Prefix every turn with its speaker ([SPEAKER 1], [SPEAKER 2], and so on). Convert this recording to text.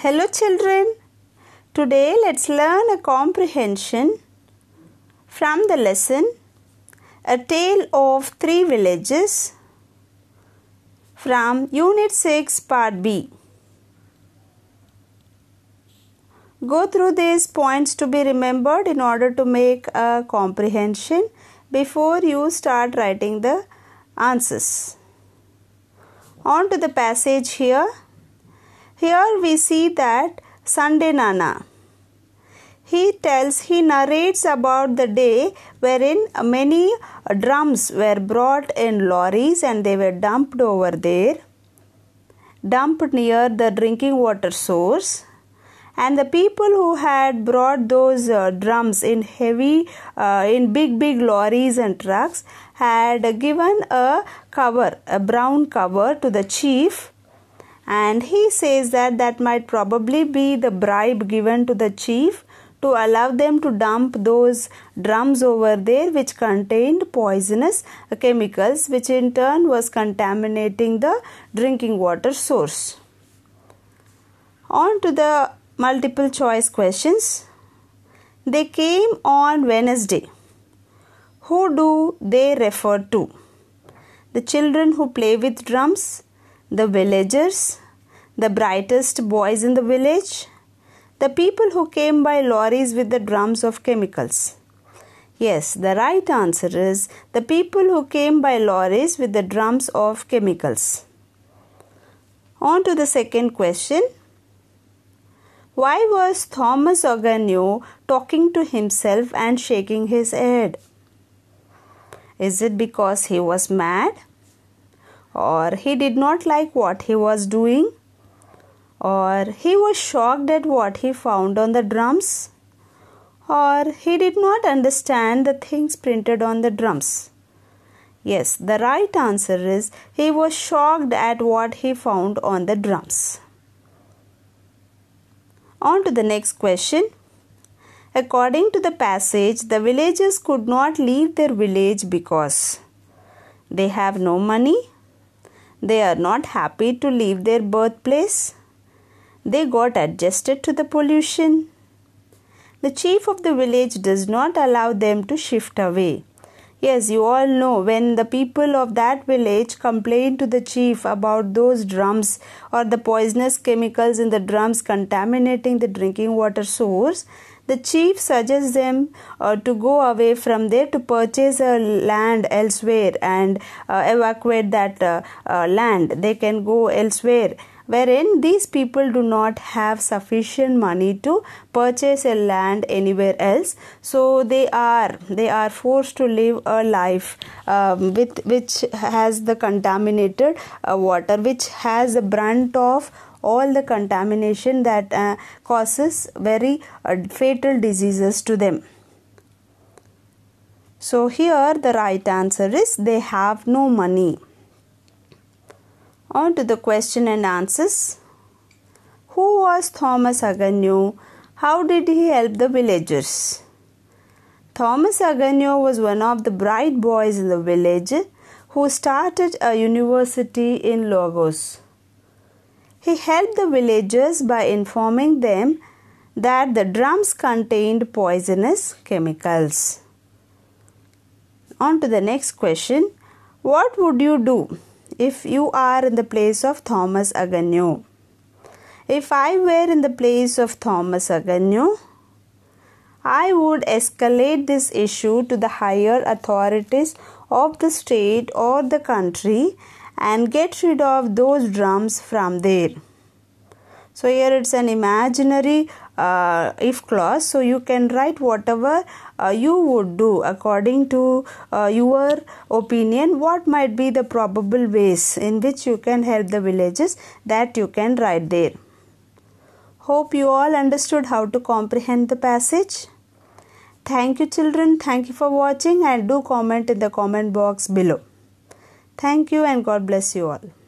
[SPEAKER 1] Hello children. Today let's learn a comprehension from the lesson A Tale of Three Villages from Unit 6 Part B. Go through these points to be remembered in order to make a comprehension before you start writing the answers. On to the passage here. Here we see that Sunday Nana. He tells, he narrates about the day wherein many drums were brought in lorries and they were dumped over there, dumped near the drinking water source. And the people who had brought those uh, drums in heavy, uh, in big, big lorries and trucks had given a cover, a brown cover to the chief and he says that that might probably be the bribe given to the chief to allow them to dump those drums over there which contained poisonous chemicals which in turn was contaminating the drinking water source on to the multiple choice questions they came on wednesday who do they refer to the children who play with drums the villagers, the brightest boys in the village, the people who came by lorries with the drums of chemicals. Yes, the right answer is the people who came by lorries with the drums of chemicals. On to the second question. Why was Thomas Ogano talking to himself and shaking his head? Is it because he was mad? or he did not like what he was doing or he was shocked at what he found on the drums or he did not understand the things printed on the drums. Yes, the right answer is he was shocked at what he found on the drums. On to the next question. According to the passage, the villagers could not leave their village because they have no money, they are not happy to leave their birthplace. They got adjusted to the pollution. The chief of the village does not allow them to shift away. Yes, you all know when the people of that village complain to the chief about those drums or the poisonous chemicals in the drums contaminating the drinking water source, the chief suggests them uh, to go away from there to purchase a land elsewhere and uh, evacuate that uh, uh, land. They can go elsewhere wherein these people do not have sufficient money to purchase a land anywhere else so they are they are forced to live a life um, with which has the contaminated uh, water which has the brunt of all the contamination that uh, causes very uh, fatal diseases to them so here the right answer is they have no money on to the question and answers. Who was Thomas Agnew? How did he help the villagers? Thomas Agnew was one of the bright boys in the village who started a university in Lagos. He helped the villagers by informing them that the drums contained poisonous chemicals. On to the next question What would you do if you are in the place of Thomas Agnew. If I were in the place of Thomas Agnew, I would escalate this issue to the higher authorities of the state or the country and get rid of those drums from there. So, here it's an imaginary uh, if clause so you can write whatever uh, you would do according to uh, your opinion what might be the probable ways in which you can help the villages that you can write there hope you all understood how to comprehend the passage thank you children thank you for watching and do comment in the comment box below thank you and god bless you all